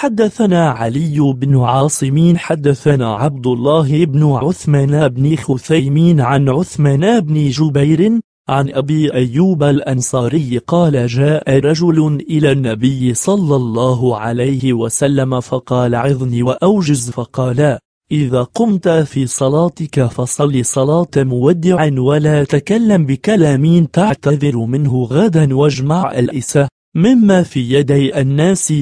حدثنا علي بن عاصم حدثنا عبد الله بن عثمان بن خثيمين عن عثمان بن جبير عن أبي أيوب الأنصاري قال جاء رجل إلى النبي صلى الله عليه وسلم فقال عظني وأوجز فقال إذا قمت في صلاتك فصل صلاة مودع ولا تكلم بكلام تعتذر منه غدا واجمع الإساء مما في يدي الناس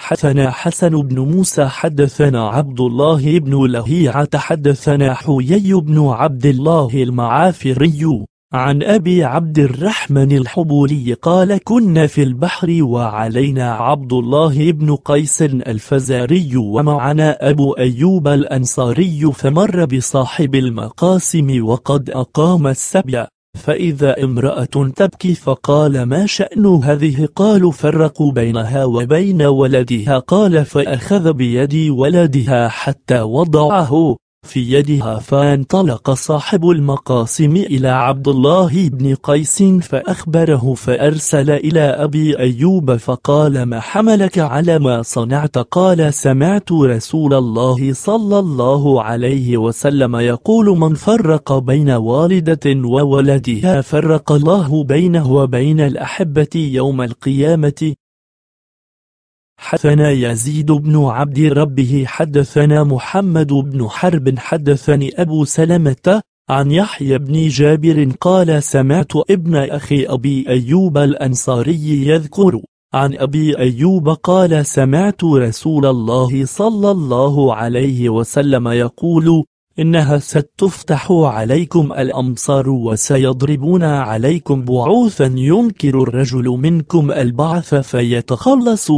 حدثنا حسن بن موسى حدثنا عبد الله بن لهيعة حدثنا حيي بن عبد الله المعافري عن أبي عبد الرحمن الحبولي قال كنا في البحر وعلينا عبد الله بن قيس الفزاري ومعنا أبو أيوب الأنصاري فمر بصاحب المقاسم وقد أقام السبي فإذا امرأة تبكي فقال ما شأن هذه قالوا فرقوا بينها وبين ولدها قال فأخذ بيدي ولدها حتى وضعه في يدها فانطلق صاحب المقاسم إلى عبد الله بن قيس فأخبره فأرسل إلى أبي أيوب فقال ما حملك على ما صنعت قال سمعت رسول الله صلى الله عليه وسلم يقول من فرق بين والدة وولدها فرق الله بينه وبين الأحبة يوم القيامة حدثنا يزيد بن عبد ربه حدثنا محمد بن حرب حدثني أبو سلمة عن يحيى بن جابر قال سمعت ابن أخي أبي أيوب الأنصاري يذكر عن أبي أيوب قال سمعت رسول الله صلى الله عليه وسلم يقول إنها ستفتح عليكم الأمصار وسيضربون عليكم بعوثا ينكر الرجل منكم البعث فيتخلص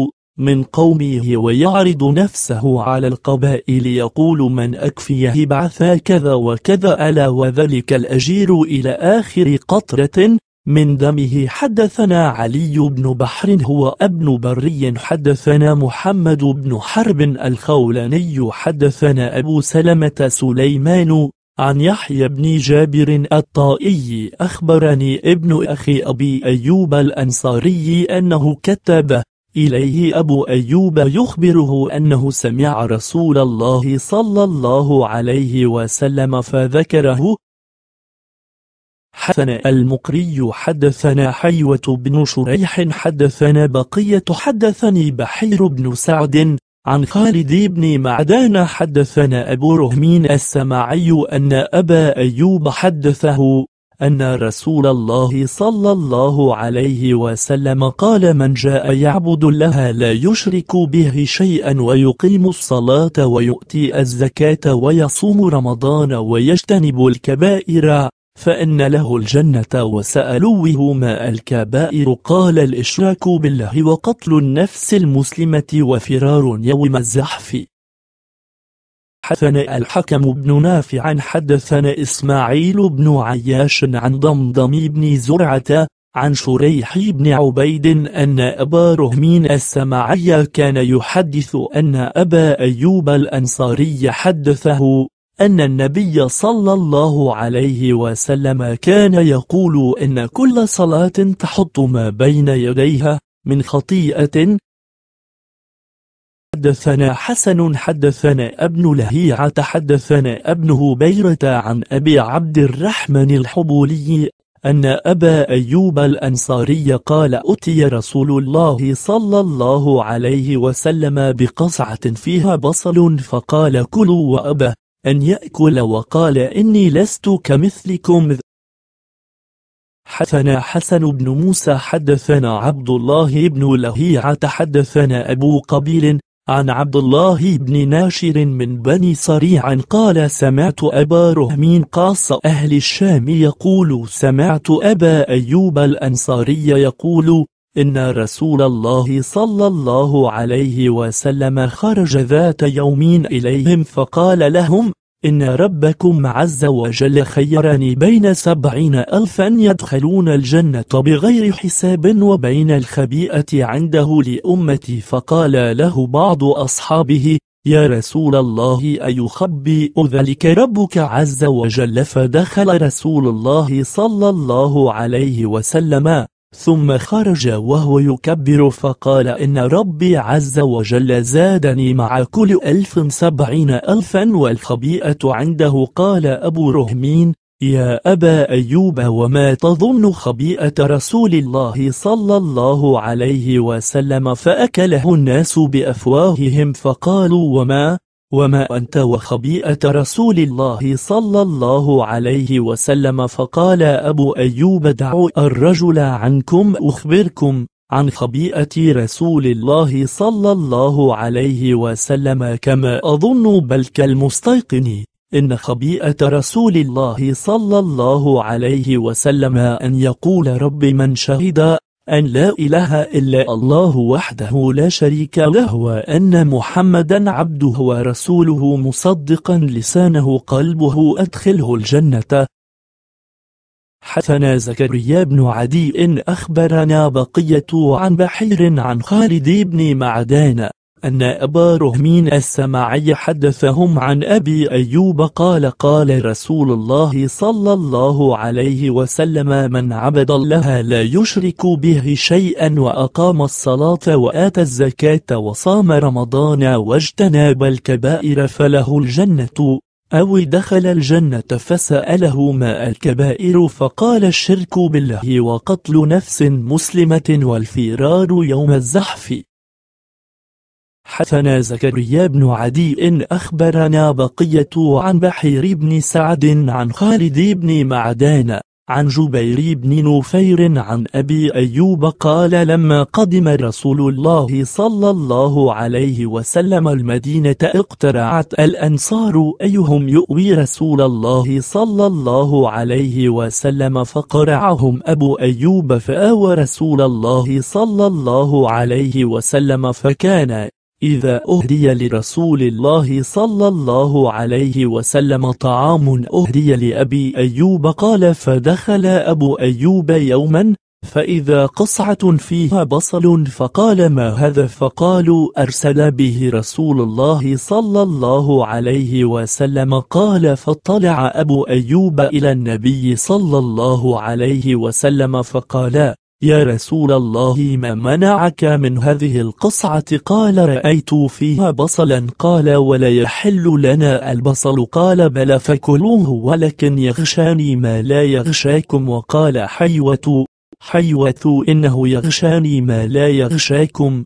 من قومه ويعرض نفسه على القبائل يقول من أكفيه بعثا كذا وكذا ألا وذلك الأجير إلى آخر قطرة من دمه حدثنا علي بن بحر هو ابن بري حدثنا محمد بن حرب الخولاني حدثنا أبو سلمة سليمان عن يحيى بن جابر الطائي أخبرني ابن أخي أبي أيوب الأنصاري أنه كتب إليه أبو أيوب يخبره أنه سمع رسول الله صلى الله عليه وسلم فذكره حدثنا المقري حدثنا حيوة بن شريح حدثنا بقية حدثني بحير بن سعد عن خالد بن معدان حدثنا أبو رهمين السماعي أن أبا أيوب حدثه أن رسول الله صلى الله عليه وسلم قال من جاء يعبد الله لا يشرك به شيئا ويقيم الصلاة ويؤتي الزكاة ويصوم رمضان ويجتنب الكبائر فإن له الجنة وسألوه ما الكبائر قال الإشراك بالله وقتل النفس المسلمة وفرار يوم الزحف حدثنا الحكم بن نافع حدثنا إسماعيل بن عياش عن ضمضم بن زرعة عن شريح بن عبيد أن أبا رهمين السماعي كان يحدث أن أبا أيوب الأنصاري حدثه أن النبي صلى الله عليه وسلم كان يقول إن كل صلاة تحط ما بين يديها من خطيئة حدثنا حسن حدثنا ابن لهيعة حدثنا ابن هبيرة عن أبي عبد الرحمن الحبولي أن أبا أيوب الأنصاري قال أتي رسول الله صلى الله عليه وسلم بقصعة فيها بصل فقال كلوا وأبى أن يأكل وقال إني لست كمثلكم حدثنا حسن بن موسى حدثنا عبد الله بن لهيعة حدثنا أبو قبيل عن عبد الله بن ناشر من بني صريع قال سمعت أبا رهمين قاص أهل الشام يقول سمعت أبا أيوب الأنصاري يقول إن رسول الله صلى الله عليه وسلم خرج ذات يومين إليهم فقال لهم إن ربكم عز وجل خيرني بين سبعين ألفا يدخلون الجنة بغير حساب وبين الخبيئة عنده لأمتي فقال له بعض أصحابه يا رسول الله أيخبئ ذلك ربك عز وجل فدخل رسول الله صلى الله عليه وسلم ثم خرج وهو يكبر فقال إن ربي عز وجل زادني مع كل ألف سبعين ألفا والخبيئة عنده قال أبو رهمين يا أبا أيوب وما تظن خبيئة رسول الله صلى الله عليه وسلم فأكله الناس بأفواههم فقالوا وما وما أنت وخبيئة رسول الله صلى الله عليه وسلم فقال أبو أيوب دعوا الرجل عنكم أخبركم عن خبيئة رسول الله صلى الله عليه وسلم كما أظن بل كالمستيقن إن خبيئة رسول الله صلى الله عليه وسلم أن يقول رب من شهد أن لا إله إلا الله وحده لا شريك له وأن محمدا عبده ورسوله مصدقا لسانه قلبه أدخله الجنة حسنا زكريا بن عدي إن أخبرنا بقية عن بحير عن خالد بن معدان أن أبا رهمين السماعي حدثهم عن أبي أيوب قال قال رسول الله صلى الله عليه وسلم من عبد الله لا يشرك به شيئا وأقام الصلاة وآتى الزكاة وصام رمضان واجتناب الكبائر فله الجنة أو دخل الجنة فسأله ما الكبائر فقال الشرك بالله وقتل نفس مسلمة والفرار يوم الزحف حدثنا زكريا بن عدي إن أخبرنا بقية عن بحير بن سعد عن خالد بن معدان عن جبير بن نفير عن أبي أيوب قال لما قدم رسول الله صلى الله عليه وسلم المدينة اقترعت الأنصار أيهم يؤوي رسول الله صلى الله عليه وسلم فقرعهم أبو أيوب فآوى رسول الله صلى الله عليه وسلم فكان إذا أهدي لرسول الله صلى الله عليه وسلم طعام أهدي لأبي أيوب قال فدخل أبو أيوب يوما فإذا قصعة فيها بصل فقال ما هذا فقالوا أرسل به رسول الله صلى الله عليه وسلم قال فاطلع أبو أيوب إلى النبي صلى الله عليه وسلم فقال يا رسول الله ما منعك من هذه القصعة قال رأيت فيها بصلا قال ولا يحل لنا البصل قال بل فكلوه ولكن يغشاني ما لا يغشاكم وقال حيوة حيوة إنه يغشاني ما لا يغشاكم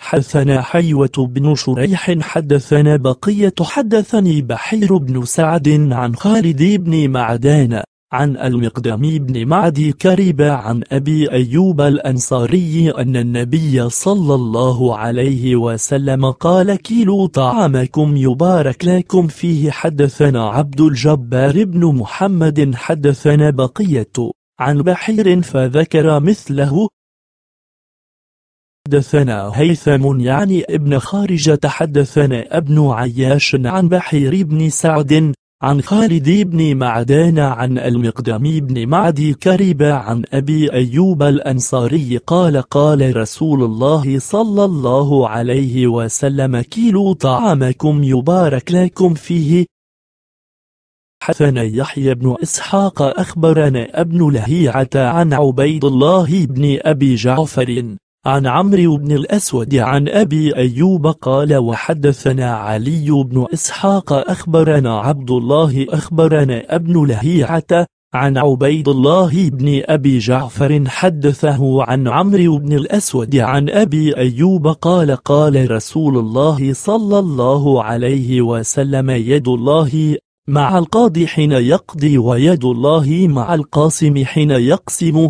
حدثنا حيوة بن شريح حدثنا بقية حدثني بحير بن سعد عن خالد بن معدان عن المقدام بن معدي كريبة عن أبي أيوب الأنصاري أن النبي صلى الله عليه وسلم قال كيلوا طعامكم يبارك لكم فيه حدثنا عبد الجبار بن محمد حدثنا بقية عن بحير فذكر مثله حدثنا هيثم يعني ابن خارجة حدثنا ابن عياش عن بحير بن سعد عن خالد بن معدان عن المقدم بن معدي كربة عن أبي أيوب الأنصاري قال قال رسول الله صلى الله عليه وسلم كيلوا طعامكم يبارك لكم فيه حسن يحيى بن إسحاق أخبرنا ابن لهيعة عن عبيد الله بن أبي جعفر عن عمرو بن الأسود عن أبي أيوب قال وحدثنا علي بن إسحاق أخبرنا عبد الله أخبرنا ابن لهيعة عن عبيد الله بن أبي جعفر حدثه عن عمرو بن الأسود عن أبي أيوب قال قال رسول الله صلى الله عليه وسلم يد الله مع القاضي حين يقضي ويد الله مع القاسم حين يقسم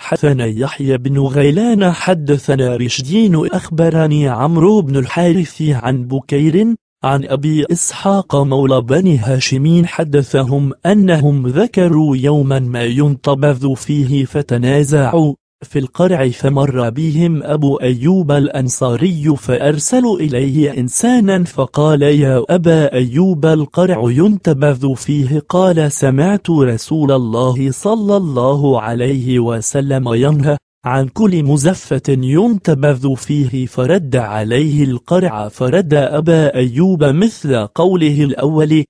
حدثنا يحيى بن غيلان حدثنا رشدين أخبرني عمرو بن الحارث عن بكير عن أبي إسحاق مولى بني هاشمين حدثهم أنهم ذكروا يوما ما ينتبذ فيه فتنازعوا في القرع فمر بهم أبو أيوب الأنصاري فأرسلوا إليه إنسانا فقال يا أبا أيوب القرع ينتبذ فيه قال سمعت رسول الله صلى الله عليه وسلم ينهى عن كل مزفة ينتبذ فيه فرد عليه القرع فرد أبا أيوب مثل قوله الأول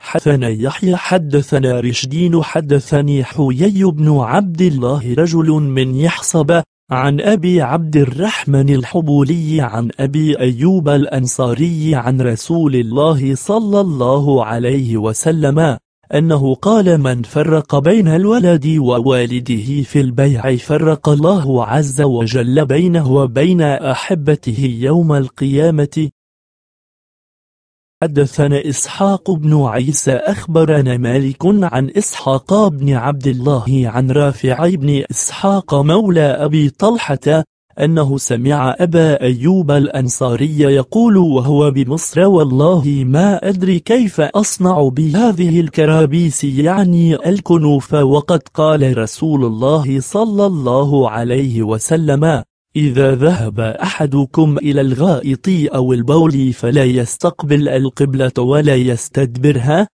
حدثنا يحيى حدثنا رشدين حدثني حويي بن عبد الله رجل من يحصب عن أبي عبد الرحمن الحبولي عن أبي أيوب الأنصاري عن رسول الله صلى الله عليه وسلم أنه قال من فرق بين الولد ووالده في البيع فرق الله عز وجل بينه وبين أحبته يوم القيامة حدثنا إسحاق بن عيسى أخبرنا مالك عن إسحاق بن عبد الله عن رافع بن إسحاق مولى أبي طلحة أنه سمع أبا أيوب الأنصاري يقول وهو بمصر والله ما أدري كيف أصنع بهذه الكرابيس يعني الكنوف وقد قال رسول الله صلى الله عليه وسلم إذا ذهب أحدكم إلى الغائط أو البول فلا يستقبل القبلة ولا يستدبرها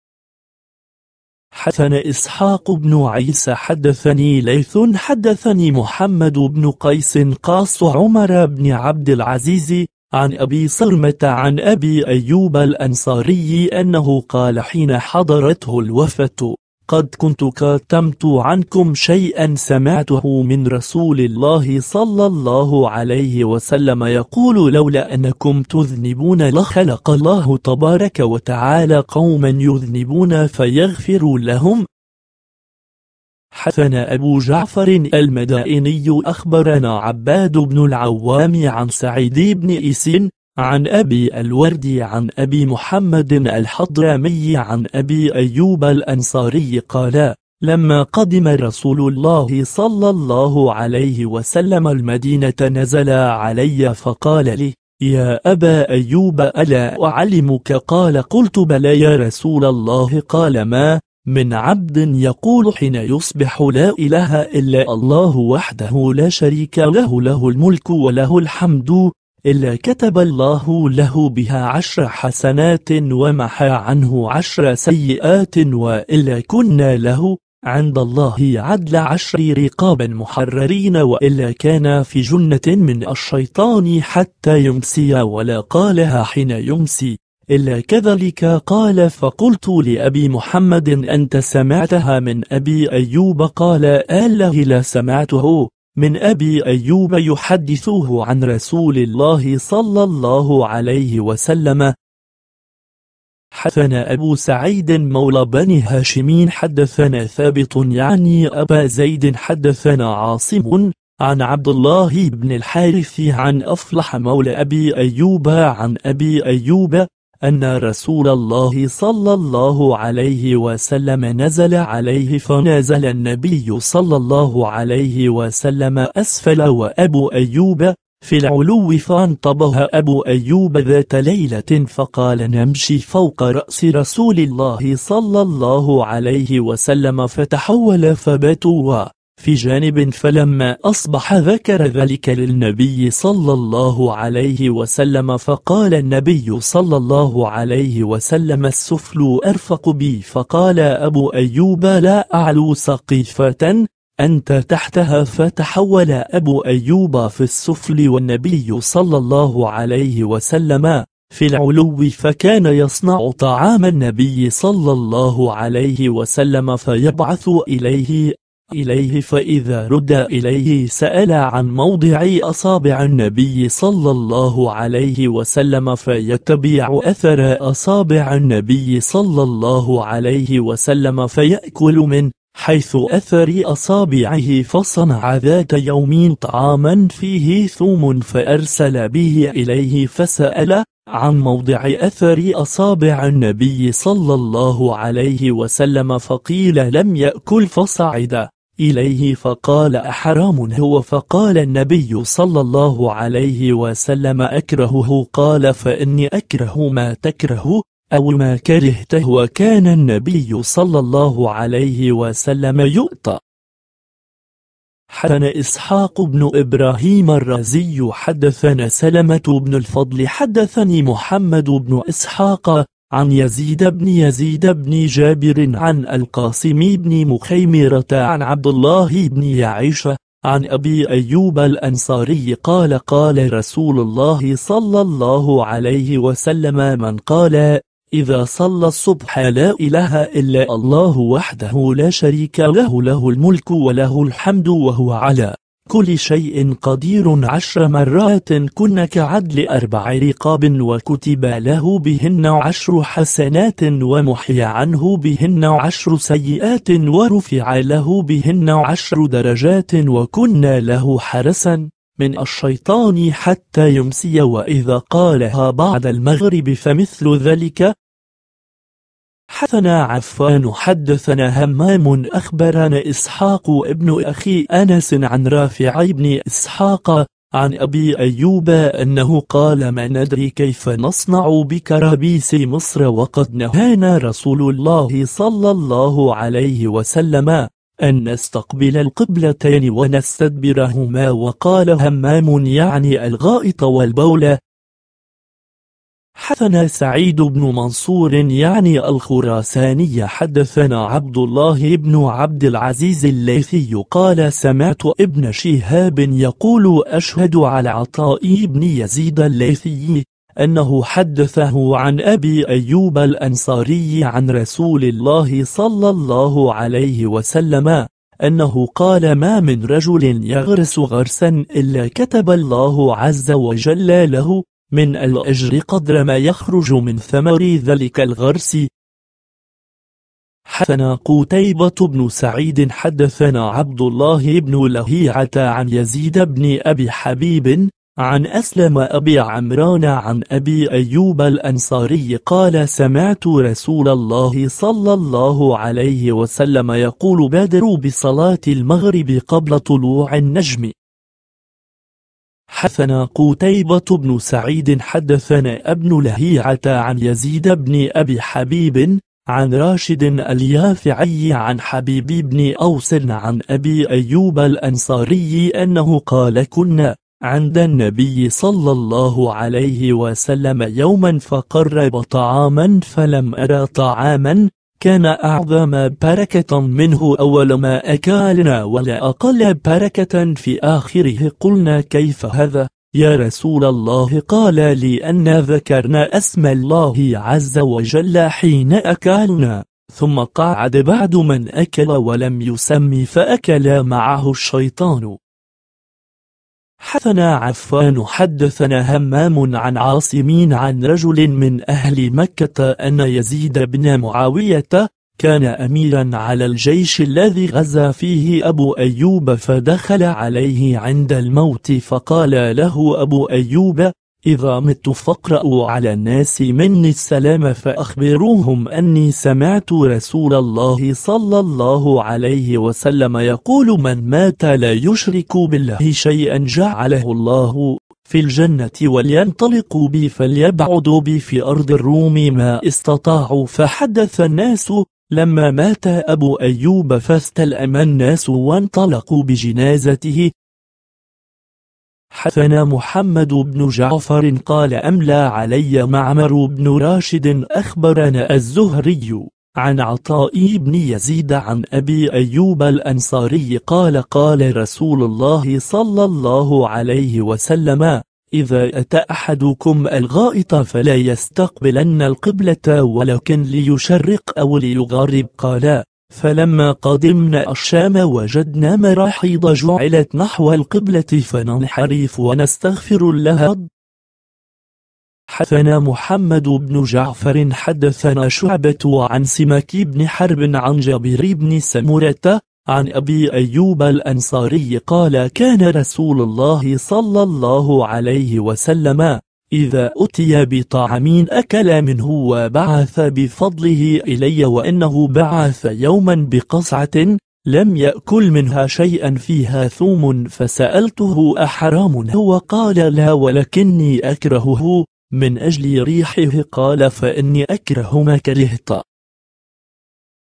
حدثنا إسحاق بن عيسى حدثني ليث حدثني محمد بن قيس قاص عمر بن عبد العزيز عن أبي صرمة عن أبي أيوب الأنصاري أنه قال حين حضرته الوفاة قد كنت كتمت عنكم شيئا سمعته من رسول الله صلى الله عليه وسلم يقول لولا أنكم تذنبون لخلق الله تبارك وتعالى قوما يذنبون فيغفر لهم حسن أبو جعفر المدائني أخبرنا عباد بن العوام عن سعيد بن إسين عن أبي الوردي عن أبي محمد الحضرمي عن أبي أيوب الأنصاري قال لما قدم رسول الله صلى الله عليه وسلم المدينة نزل علي فقال لي يا أبا أيوب ألا أعلمك قال قلت بلى يا رسول الله قال ما من عبد يقول حين يصبح لا إله إلا الله وحده لا شريك له له الملك وله الحمد إلا كتب الله له بها عشر حسنات ومحى عنه عشر سيئات وإلا كنا له عند الله عدل عشر رقاب محررين وإلا كان في جنة من الشيطان حتى يمسي ولا قالها حين يمسي إلا كذلك قال فقلت لأبي محمد أنت سمعتها من أبي أيوب قال آله لا سمعته من أبي أيوب يحدثه عن رسول الله صلى الله عليه وسلم حدثنا أبو سعيد مولى بني هاشمين حدثنا ثابت يعني أبا زيد حدثنا عاصم عن عبد الله بن الحارث عن أفلح مولى أبي أيوب عن أبي أيوب أن رسول الله صلى الله عليه وسلم نزل عليه فنزل النبي صلى الله عليه وسلم أسفل وأبو أيوب في العلو فانطبه أبو أيوب ذات ليلة فقال نمشي فوق رأس رسول الله صلى الله عليه وسلم فتحول فباتوا في جانب فلما أصبح ذكر ذلك للنبي صلى الله عليه وسلم فقال النبي صلى الله عليه وسلم السفل أرفق بي فقال أبو أيوب لا أعلو سقيفة أنت تحتها فتحول أبو أيوب في السفل والنبي صلى الله عليه وسلم في العلو فكان يصنع طعام النبي صلى الله عليه وسلم فيبعث إليه إليه فإذا رد إليه سأل عن موضع أصابع النبي صلى الله عليه وسلم فيتبع أثر أصابع النبي صلى الله عليه وسلم فيأكل من حيث أثر أصابعه فصنع ذات يوم طعاما فيه ثوم فأرسل به إليه فسأل عن موضع أثر أصابع النبي صلى الله عليه وسلم فقيل لم يأكل فصعد إليه فقال أحرام هو فقال النبي صلى الله عليه وسلم أكرهه قال فإني أكره ما تكره أو ما كرهته وكان النبي صلى الله عليه وسلم يؤتى حدثنا إسحاق بن إبراهيم الرازي حدثنا سلمة بن الفضل حدثني محمد بن إسحاق عن يزيد بن يزيد بن جابر عن القاسم بن مخيمرة عن عبد الله بن يعيشة عن أبي أيوب الأنصاري قال قال رسول الله صلى الله عليه وسلم من قال إذا صلى الصبح لا إله إلا الله وحده لا شريك له له الملك وله الحمد وهو على كل شيء قدير عشر مرات كن كعدل أربع رقاب وكتب له بهن عشر حسنات ومحي عنه بهن عشر سيئات ورفع له بهن عشر درجات وكنا له حرسا من الشيطان حتى يمسي وإذا قالها بعد المغرب فمثل ذلك حثنا عفان حدثنا همام أخبرنا إسحاق ابن أخي أنس عن رافع بن إسحاق عن أبي أيوب أنه قال ما ندري كيف نصنع بكرابيس مصر وقد نهانا رسول الله صلى الله عليه وسلم أن نستقبل القبلتين ونستدبرهما وقال همام يعني الغائط والبولة حدثنا سعيد بن منصور يعني الخراساني حدثنا عبد الله بن عبد العزيز الليثي قال سمعت ابن شهاب يقول أشهد على عطاء بن يزيد الليثي أنه حدثه عن أبي أيوب الأنصاري عن رسول الله صلى الله عليه وسلم أنه قال ما من رجل يغرس غرسا إلا كتب الله عز وجل له من الأجر قدر ما يخرج من ثمر ذلك الغرس حدثنا قتيبة بن سعيد حدثنا عبد الله بن لهيعة عن يزيد بن أبي حبيب عن أسلم أبي عمران عن أبي أيوب الأنصاري قال سمعت رسول الله صلى الله عليه وسلم يقول بادروا بصلاة المغرب قبل طلوع النجم حدثنا قتيبة بن سعيد حدثنا ابن لهيعة عن يزيد بن أبي حبيب عن راشد اليافعي عن حبيب بن أوس عن أبي أيوب الأنصاري أنه قال كنا عند النبي صلى الله عليه وسلم يوما فقرب طعاما فلم أرى طعاما كان أعظم بركة منه أول ما أكلنا ولا أقل بركة في آخره قلنا كيف هذا يا رسول الله قال لأن ذكرنا اسم الله عز وجل حين أكلنا ثم قعد بعد من أكل ولم يسم فأكل معه الشيطان حثنا عفان حدثنا همام عن عاصمين عن رجل من أهل مكة أن يزيد بن معاوية كان أميرا على الجيش الذي غزا فيه أبو أيوب فدخل عليه عند الموت فقال له أبو أيوب إذا مت فاقرأوا على الناس مني السلام فأخبروهم أني سمعت رسول الله صلى الله عليه وسلم يقول من مات لا يشرك بالله شيئا جعله الله في الجنة ولينطلقوا بي فليبعدوا بي في أرض الروم ما استطاعوا فحدث الناس لما مات أبو أيوب فاستلأم الناس وانطلقوا بجنازته حدثنا محمد بن جعفر قال أملى علي معمر بن راشد أخبرنا الزهري عن عطاء بن يزيد عن أبي أيوب الأنصاري قال قال رسول الله صلى الله عليه وسلم إذا أتى أحدكم الغائط فلا يستقبلن القبلة ولكن ليشرق أو ليغرب قال فلما قدمنا الشام وجدنا مراحيض جعلت نحو القبلة فننحرف ونستغفر الله حدثنا محمد بن جعفر حدثنا شعبة عن سمك بن حرب عن جابر بن سمرة عن أبي أيوب الأنصاري قال كان رسول الله صلى الله عليه وسلم إذا أتي بطعام أكل منه وبعث بفضله إلي وإنه بعث يوما بقصعة لم يأكل منها شيئا فيها ثوم فسألته أحرام هو قال لا ولكني أكرهه من أجل ريحه قال فإني أكره ما كرهت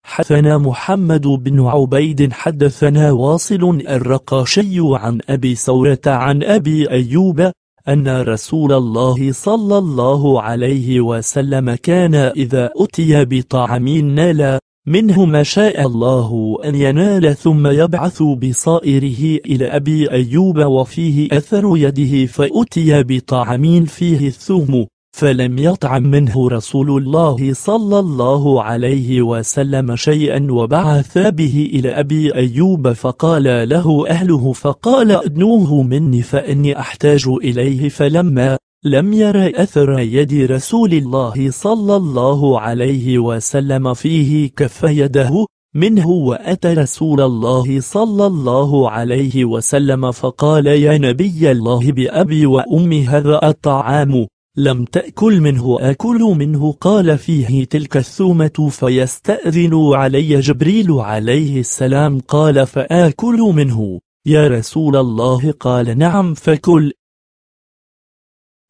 حدثنا محمد بن عبيد حدثنا واصل الرقاشي عن أبي سورة عن أبي أيوب أن رسول الله صلى الله عليه وسلم كان إذا أتي بطعام نال منه ما شاء الله أن ينال ثم يبعث بصائره إلى أبي أيوب وفيه أثر يده فأتي بطعام فيه الثوم فلم يطعم منه رسول الله صلى الله عليه وسلم شيئا وبعث به إلى أبي أيوب فقال له أهله فقال أدنوه مني فإني أحتاج إليه فلما لم ير أثر يد رسول الله صلى الله عليه وسلم فيه كف يده منه وأتى رسول الله صلى الله عليه وسلم فقال يا نبي الله بأبي وأمي هذا الطعام لم تأكل منه أكل منه قال فيه تلك الثومة فيستأذن علي جبريل عليه السلام قال فآكل منه يا رسول الله قال نعم فكل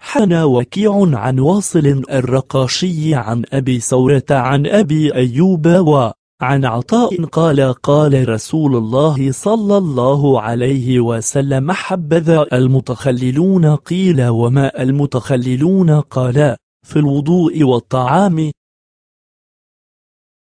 حنا وكيع عن واصل الرقاشي عن أبي سورة عن أبي أيوب و عن عطاء قال قال رسول الله صلى الله عليه وسلم حبذا المتخللون قيل وما المتخللون قال في الوضوء والطعام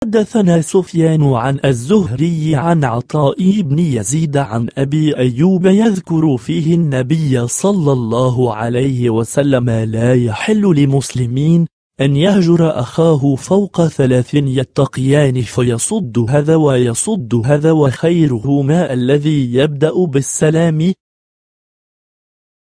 حدثنا سفيان عن الزهري عن عطاء بن يزيد عن أبي أيوب يذكر فيه النبي صلى الله عليه وسلم لا يحل لمسلمين أن يهجر أخاه فوق ثلاث يتقيان فيصد هذا ويصد هذا وخيرهما الذي يبدأ بالسلام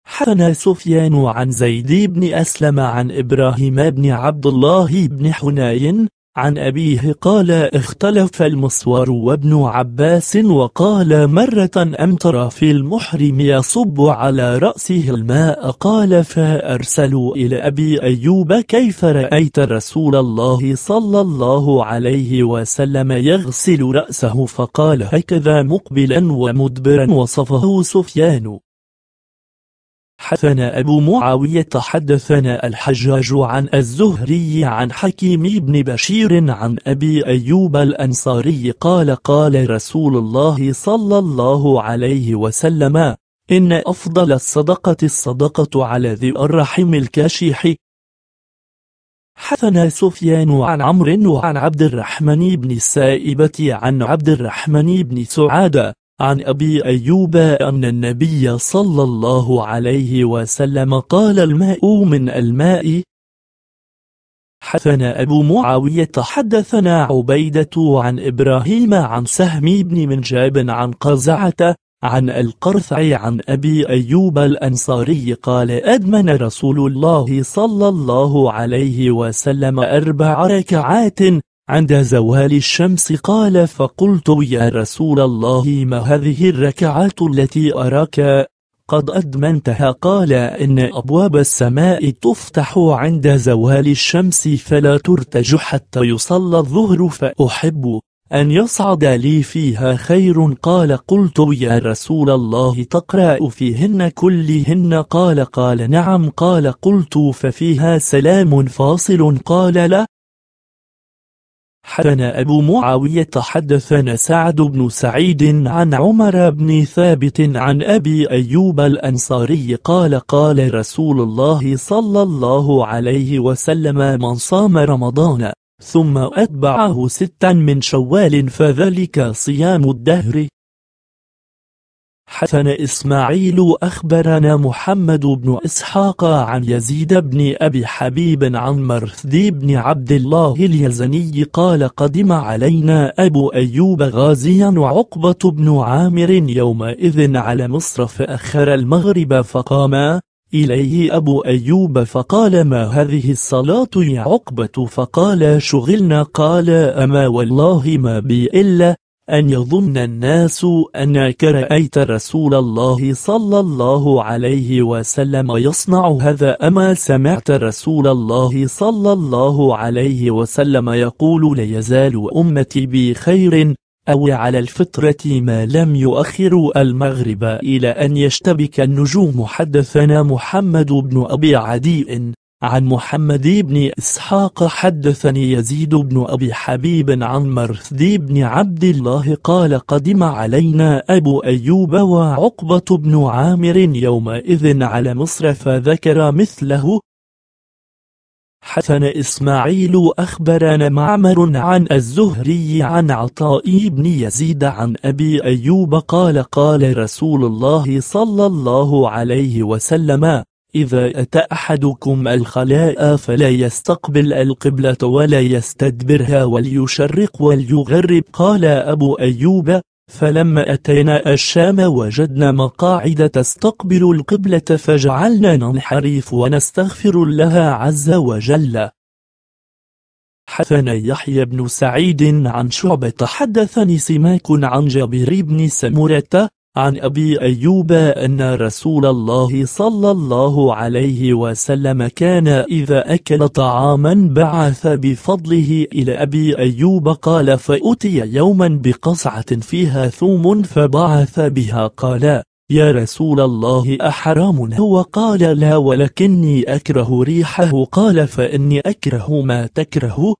حدثنا سفيان عن زيد بن أسلم عن إبراهيم بن عبد الله بن حنين عن أبيه قال اختلف المسور وابن عباس وقال مرة أمطر في المحرم يصب على رأسه الماء قال فأرسلوا إلى أبي أيوب كيف رأيت رسول الله صلى الله عليه وسلم يغسل رأسه فقال هكذا مقبلا ومدبرا وصفه سفيان حدثنا أبو معاوية حدثنا الحجاج عن الزهري عن حكيم بن بشير عن أبي أيوب الأنصاري قال قال رسول الله صلى الله عليه وسلم إن أفضل الصدقة الصدقة على ذي الرحم الكاشح حثنا سفيان عن عمرو وعن عبد الرحمن بن السائبة عن عبد الرحمن بن سعادة عن أبي أيوب أن النبي صلى الله عليه وسلم قال الماء من الماء حدثنا أبو معاوية حدثنا عبيدة عن إبراهيم عن سهم بن منجاب عن قزعة عن القرثعي عن أبي أيوب الأنصاري قال أدمن رسول الله صلى الله عليه وسلم أربع ركعات عند زوال الشمس قال فقلت يا رسول الله ما هذه الركعات التي أراك قد أدمنتها قال إن أبواب السماء تفتح عند زوال الشمس فلا ترتج حتى يصلى الظهر فأحب أن يصعد لي فيها خير قال قلت يا رسول الله تقرأ فيهن كلهن قال قال نعم قال قلت ففيها سلام فاصل قال لا حدثنا أبو معاوية حدثنا سعد بن سعيد عن عمر بن ثابت عن أبي أيوب الأنصاري قال قال رسول الله صلى الله عليه وسلم من صام رمضان ثم أتبعه ستا من شوال فذلك صيام الدهر حسن إسماعيل أخبرنا محمد بن إسحاق عن يزيد بن أبي حبيب عن مرثدي بن عبد الله اليزني قال قدم علينا أبو أيوب غازيا وعقبة بن عامر يومئذ على مصر فأخر المغرب فقاما إليه أبو أيوب فقال ما هذه الصلاة يا عقبة فقال شغلنا قال أما والله ما بي إلا أن يظن الناس أنك رأيت رسول الله صلى الله عليه وسلم يصنع هذا أما سمعت رسول الله صلى الله عليه وسلم يقول لا يزال أمتي بخير أو على الفطرة ما لم يؤخر المغرب إلى أن يشتبك النجوم حدثنا محمد بن أبي عدي عن محمد بن إسحاق حدثني يزيد بن أبي حبيب عن مرثدي بن عبد الله قال قدم علينا أبو أيوب وعقبة بن عامر يومئذ على مصر فذكر مثله حسن إسماعيل أخبرنا معمر عن الزهري عن عطاء بن يزيد عن أبي أيوب قال قال رسول الله صلى الله عليه وسلم إذا أتى أحدكم الخلاء فلا يستقبل القبلة ولا يستدبرها وليشرق وليغرب قال أبو أيوب فلما أتينا الشام وجدنا مقاعد تستقبل القبلة فجعلنا ننحرف ونستغفر لها عز وجل حدثنا يحيى بن سعيد عن شعبة حدثني سماك عن جابر بن سمرة عن أبي أيوب أن رسول الله صلى الله عليه وسلم كان إذا أكل طعاما بعث بفضله إلى أبي أيوب قال فأتي يوما بقصعة فيها ثوم فبعث بها قال يا رسول الله أحرام هو قال لا ولكني أكره ريحه قال فإني أكره ما تكره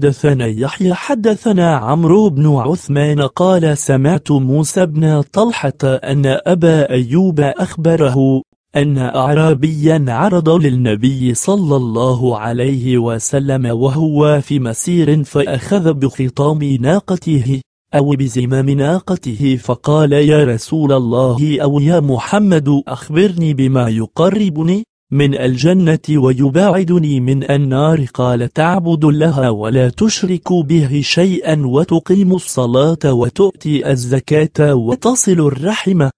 حدثنا يحيى حدثنا عمرو بن عثمان قال سمعت موسى بن طلحة أن أبا أيوب أخبره أن أعرابيا عرض للنبي صلى الله عليه وسلم وهو في مسير فأخذ بخطام ناقته أو بزمام ناقته فقال يا رسول الله أو يا محمد أخبرني بما يقربني من الجنة ويباعدني من النار قال تعبد الله ولا تشرك به شيئا وتقيم الصلاة وتؤتي الزكاة وتصل الرحمة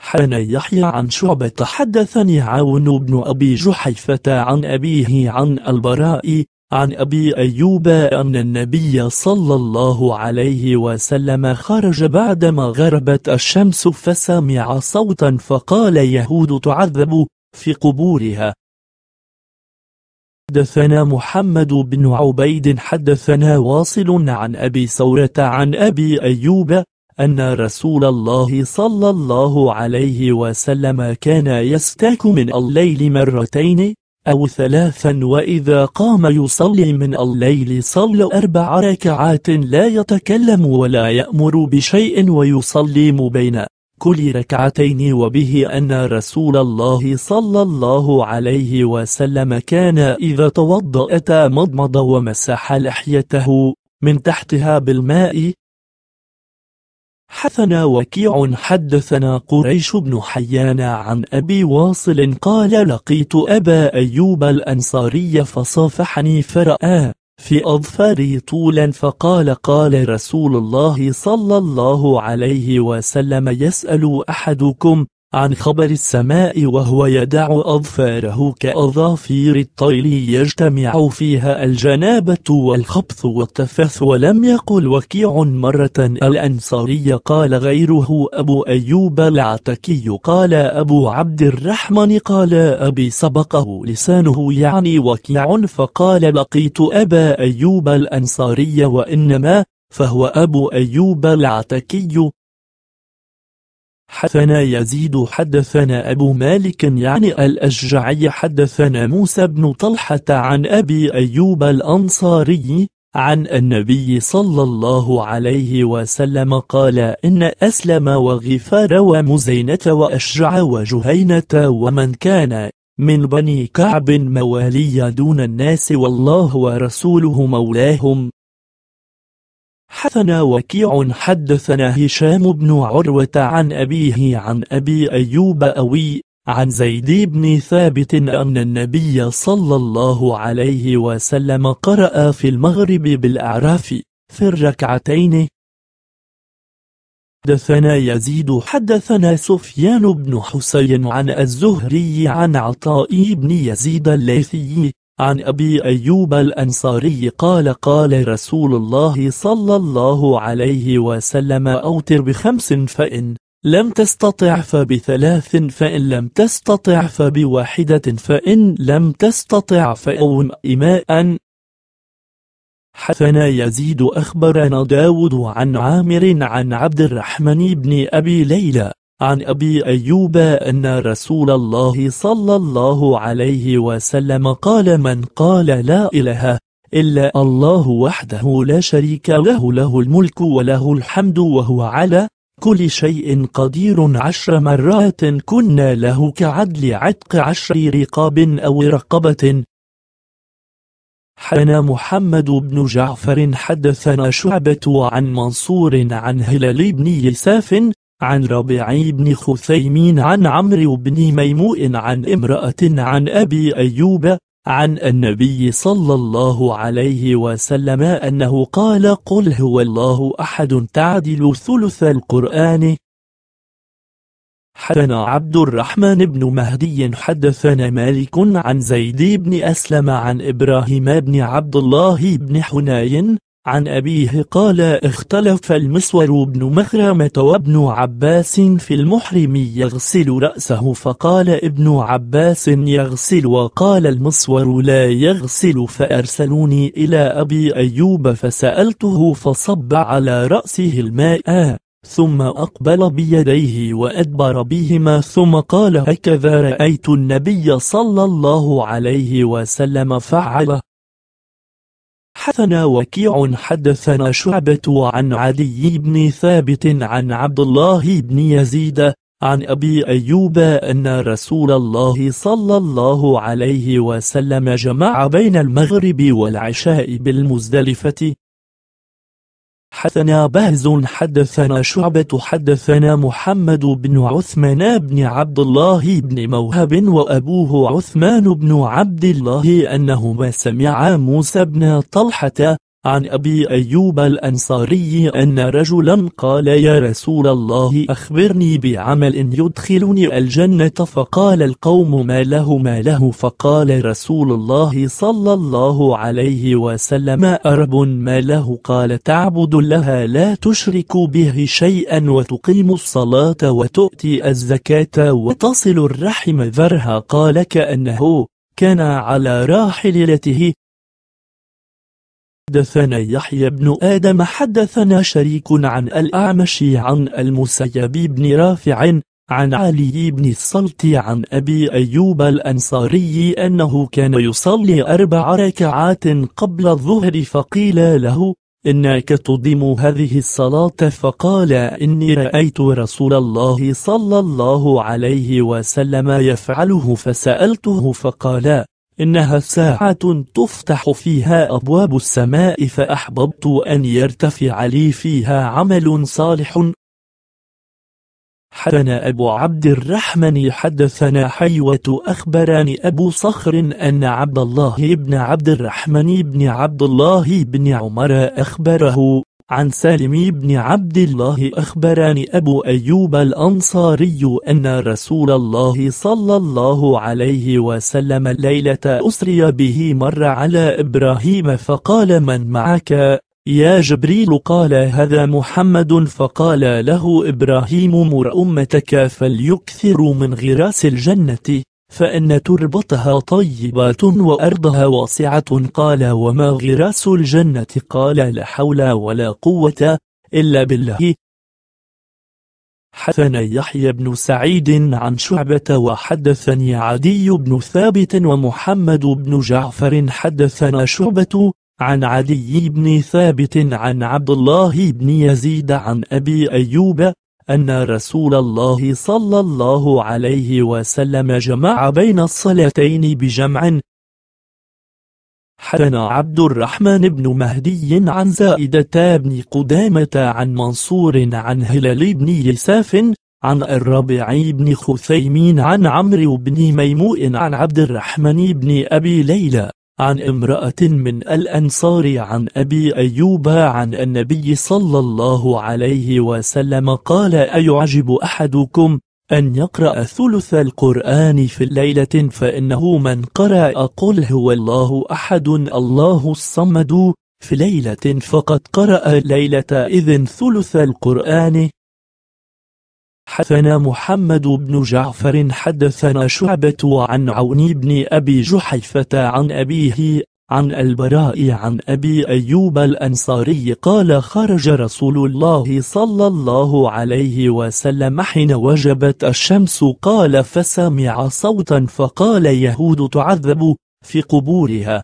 حان يحيى عن شعبة حدثني عون بن أبي جحيفة عن أبيه عن البراء عن أبي أيوب أن النبي صلى الله عليه وسلم خرج بعدما غربت الشمس فسمع صوتا فقال يهود تعذب في قبورها حدثنا محمد بن عبيد حدثنا واصل عن أبي سورة عن أبي أيوب أن رسول الله صلى الله عليه وسلم كان يستاك من الليل مرتين أو ثلاثا وإذا قام يصلي من الليل صلى أربع ركعات لا يتكلم ولا يأمر بشيء ويصلي مبين كل ركعتين وبه أن رسول الله صلى الله عليه وسلم كان إذا توضأ مضمض ومسح لحيته من تحتها بالماء حثنا وكيع حدثنا قريش بن حيان عن أبي واصل قال لقيت أبا أيوب الأنصاري فصافحني فرأى في أظفاري طولا فقال قال رسول الله صلى الله عليه وسلم يسأل أحدكم عن خبر السماء وهو يدع أظفاره كأظافير الطير يجتمع فيها الجنابة والخبث والتفث ولم يقل وكيع مرة الأنصاري قال غيره أبو أيوب العتكي قال أبو عبد الرحمن قال أبي سبقه لسانه يعني وكيع فقال لقيت أبا أيوب الأنصاري وإنما فهو أبو أيوب العتكي حدثنا يزيد حدثنا أبو مالك يعني الأشجعي حدثنا موسى بن طلحة عن أبي أيوب الأنصاري عن النبي صلى الله عليه وسلم قال إن أسلم وغفار ومزينة وأشجع وجهينة ومن كان من بني كعب موالي دون الناس والله ورسوله مولاهم حدثنا وكيع حدثنا هشام بن عروة عن أبيه عن أبي أيوب أوي عن زيد بن ثابت أن النبي صلى الله عليه وسلم قرأ في المغرب بالأعراف في الركعتين حدثنا يزيد حدثنا سفيان بن حسين عن الزهري عن عطاء بن يزيد الليثي عن أبي أيوب الأنصاري قال قال رسول الله صلى الله عليه وسلم أوتر بخمس فإن لم تستطع فبثلاث فإن لم تستطع فبواحدة فإن لم تستطع فأوم إماء حثنا يزيد أخبرنا داود عن عامر عن عبد الرحمن بن أبي ليلى عن أبي أيوب أن رسول الله صلى الله عليه وسلم قال من قال لا إله إلا الله وحده لا شريك له له الملك وله الحمد وهو على كل شيء قدير عشر مرات كنا له كعدل عتق عشر رقاب أو رقبة حنا محمد بن جعفر حدثنا شعبة عن منصور عن هلال بن يساف عن ربيع بن خثيمين عن عمرو بن ميموء عن امرأة عن أبي أيوب عن النبي صلى الله عليه وسلم أنه قال قل هو الله أحد تعدل ثلث القرآن حدثنا عبد الرحمن بن مهدي حدثنا مالك عن زيد بن أسلم عن إبراهيم بن عبد الله بن حنين عن أبيه قال اختلف المسور بن مخرمة وابن عباس في المحرم يغسل رأسه فقال ابن عباس يغسل وقال المسور لا يغسل فأرسلوني إلى أبي أيوب فسألته فصب على رأسه الماء ثم أقبل بيديه وأدبر بهما ثم قال هكذا رأيت النبي صلى الله عليه وسلم فعله حدثنا وكيع حدثنا شعبة عن عدي بن ثابت عن عبد الله بن يزيد عن أبي أيوب أن رسول الله صلى الله عليه وسلم جمع بين المغرب والعشاء بالمزدلفة حدثنا بهز حدثنا شعبة حدثنا محمد بن عثمان بن عبد الله بن موهب وأبوه عثمان بن عبد الله أنهما سمعا موسى بن طلحة عن أبي أيوب الأنصاري أن رجلا قال يا رسول الله أخبرني بعمل يدخلني الجنة فقال القوم ما له ما له فقال رسول الله صلى الله عليه وسلم أرب ما له قال تعبد لها لا تشرك به شيئا وتقيم الصلاة وتؤتي الزكاة وتصل الرحم ذرها قال كأنه كان على راحلته حدثنا يحيى بن آدم حدثنا شريك عن الأعمش عن المسيب بن رافع عن علي بن الصلت عن أبي أيوب الأنصاري أنه كان يصلي أربع ركعات قبل الظهر فقيل له إنك تضم هذه الصلاة فقال إني رأيت رسول الله صلى الله عليه وسلم يفعله فسألته فقال إنها ساعة تفتح فيها أبواب السماء فأحببت أن يرتفع لي فيها عمل صالح حدثنا أبو عبد الرحمن حدثنا حيوة أخبرني أبو صخر أن عبد الله بن عبد الرحمن بن عبد الله بن عمر أخبره عن سالم بن عبد الله أخبرني أبو أيوب الأنصاري أن رسول الله صلى الله عليه وسلم ليلة أسري به مر على إبراهيم فقال من معك؟ يا جبريل قال هذا محمد فقال له إبراهيم مر أمتك فليكثر من غراس الجنة فإن تربتها طيبة وأرضها واسعة قال وما غراس الجنة قال لا حول ولا قوة إلا بالله حثنا يحيى بن سعيد عن شعبة وحدثني عدي بن ثابت ومحمد بن جعفر حدثنا شعبة عن عدي بن ثابت عن عبد الله بن يزيد عن أبي أيوب أن رسول الله صلى الله عليه وسلم جمع بين الصلاتين بجمع حدثنا عبد الرحمن بن مهدي عن زائدة بن قدامة عن منصور عن هلال بن يساف عن الربيع بن خثيمين عن عمرو بن ميموء عن عبد الرحمن بن أبي ليلى عن امرأة من الأنصار عن أبي أيوب عن النبي صلى الله عليه وسلم قال أيعجب أحدكم أن يقرأ ثلث القرآن في ليلة فإنه من قرأ قل هو الله أحد الله الصمد في ليلة فقد قرأ ليلة إذن ثلث القرآن حدثنا محمد بن جعفر حدثنا شعبة عن عون بن أبي جحيفة عن أبيه عن البراء عن أبي أيوب الأنصاري قال خرج رسول الله صلى الله عليه وسلم حين وجبت الشمس قال فسمع صوتا فقال يهود تعذب في قبورها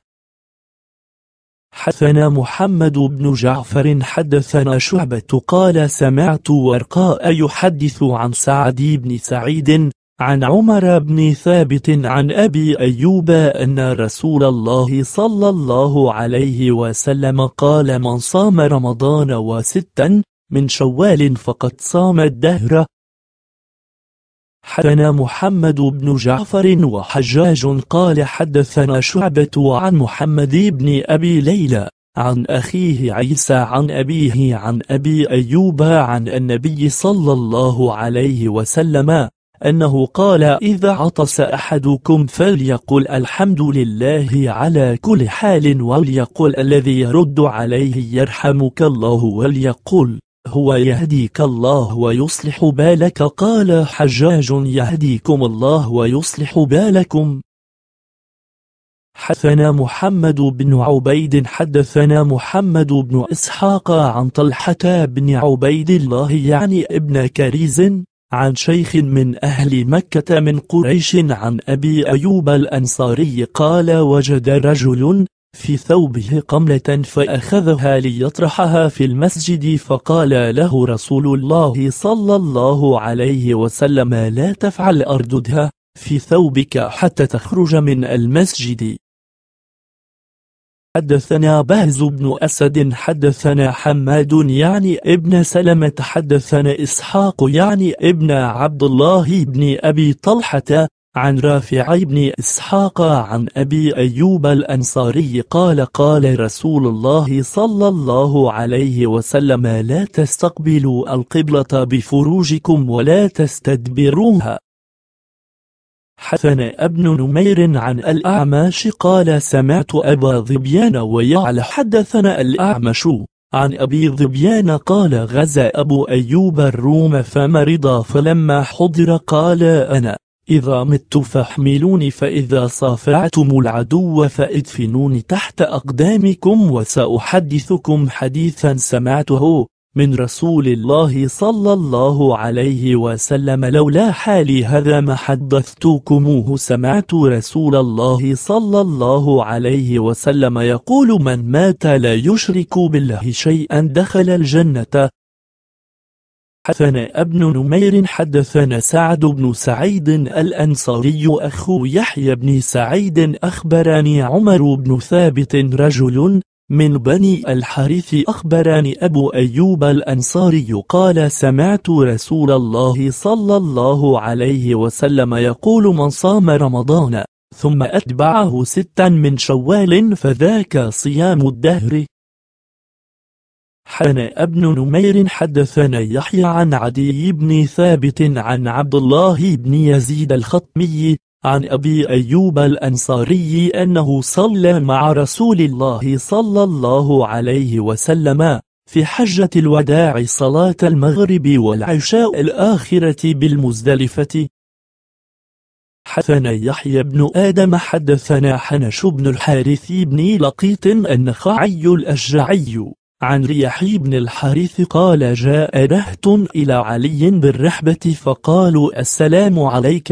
حدثنا محمد بن جعفر حدثنا شعبة قال سمعت ورقاء يحدث عن سعد بن سعيد عن عمر بن ثابت عن أبي أيوب أن رسول الله صلى الله عليه وسلم قال من صام رمضان وستا من شوال فقد صام الدهر حدثنا محمد بن جعفر وحجاج قال حدثنا شعبة عن محمد بن أبي ليلى عن أخيه عيسى عن أبيه عن أبي أيوب عن النبي صلى الله عليه وسلم أنه قال إذا عطس أحدكم فليقل الحمد لله على كل حال وليقل الذي يرد عليه يرحمك الله وليقل هو يهديك الله ويصلح بالك قال حجاج يهديكم الله ويصلح بالكم حدثنا محمد بن عبيد حدثنا محمد بن إسحاق عن طلحة بن عبيد الله يعني ابن كريز عن شيخ من أهل مكة من قريش عن أبي أيوب الأنصاري قال وجد رجل في ثوبه قملة فأخذها ليطرحها في المسجد فقال له رسول الله صلى الله عليه وسلم لا تفعل أرددها في ثوبك حتى تخرج من المسجد حدثنا بهز بن أسد حدثنا حماد يعني ابن سلمة حدثنا إسحاق يعني ابن عبد الله بن أبي طلحة عن رافع بن إسحاق عن أبي أيوب الأنصاري قال قال رسول الله صلى الله عليه وسلم لا تستقبلوا القبلة بفروجكم ولا تستدبروها حسن ابن نمير عن الأعمش قال سمعت أبا ظبيان ويعلى حدثنا الأعمش عن أبي ظبيان قال غزا أبو أيوب الروم فمرض فلما حضر قال أنا إذا مت فاحملوني فإذا صافعتم العدو فادفنوني تحت أقدامكم وسأحدثكم حديثا سمعته من رسول الله صلى الله عليه وسلم لولا حالي هذا ما حدثتكموه سمعت رسول الله صلى الله عليه وسلم يقول من مات لا يشرك بالله شيئا دخل الجنة حدثنا ابن نمير حدثنا سعد بن سعيد الأنصاري أخو يحيى بن سعيد أخبرني عمر بن ثابت رجل من بني الحارث أخبرني أبو أيوب الأنصاري قال سمعت رسول الله صلى الله عليه وسلم يقول من صام رمضان ثم أتبعه ستا من شوال فذاك صيام الدهر حدثنا ابن نمير حدثنا يحيى عن عدي بن ثابت عن عبد الله بن يزيد الخطمي عن أبي أيوب الأنصاري أنه صلى مع رسول الله صلى الله عليه وسلم في حجة الوداع صلاة المغرب والعشاء الآخرة بالمزدلفة حدثنا يحيى بن آدم حدثنا حنش بن الحارث بن لقيط النخعي الأشجعي عن ريح بن الحارث قال جاء نهت إلى علي بالرحبة فقالوا السلام عليك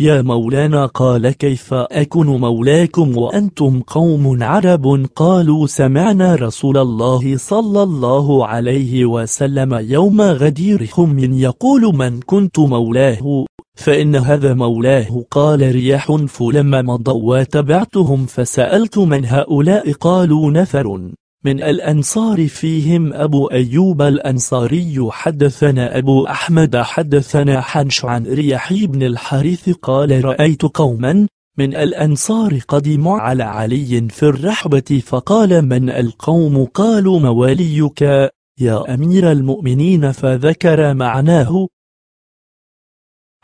يا مولانا قال كيف أكون مولاكم وأنتم قوم عرب قالوا سمعنا رسول الله صلى الله عليه وسلم يوم غدير خم يقول من كنت مولاه فإن هذا مولاه قال رياح فلما مضوا وتبعتهم فسألت من هؤلاء قالوا نفر من الأنصار فيهم أبو أيوب الأنصاري حدثنا أبو أحمد حدثنا حنش عن ريحي بن الحارث قال رأيت قوما من الأنصار قدموا على علي في الرحبة فقال من القوم قالوا مواليك يا أمير المؤمنين فذكر معناه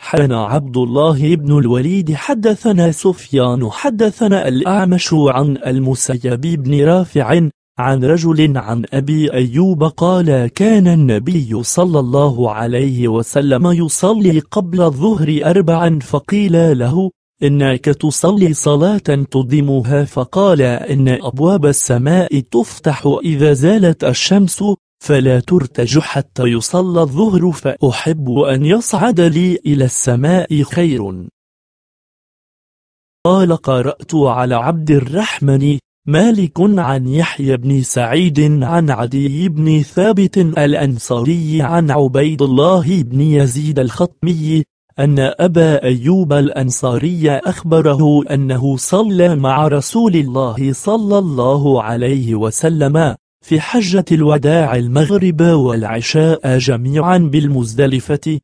حنا عبد الله بن الوليد حدثنا سفيان حدثنا الأعمش عن المسيب بن رافع عن رجل عن أبي أيوب قال كان النبي صلى الله عليه وسلم يصلي قبل الظهر أربعا فقيل له إنك تصلي صلاة تدمها فقال إن أبواب السماء تفتح إذا زالت الشمس فلا ترتج حتى يصلى الظهر فأحب أن يصعد لي إلى السماء خير قال قرأت على عبد الرحمن مالك عن يحيى بن سعيد عن عدي بن ثابت الأنصاري عن عبيد الله بن يزيد الخطمي أن أبا أيوب الأنصاري أخبره أنه صلى مع رسول الله صلى الله عليه وسلم في حجة الوداع المغرب والعشاء جميعا بالمزدلفة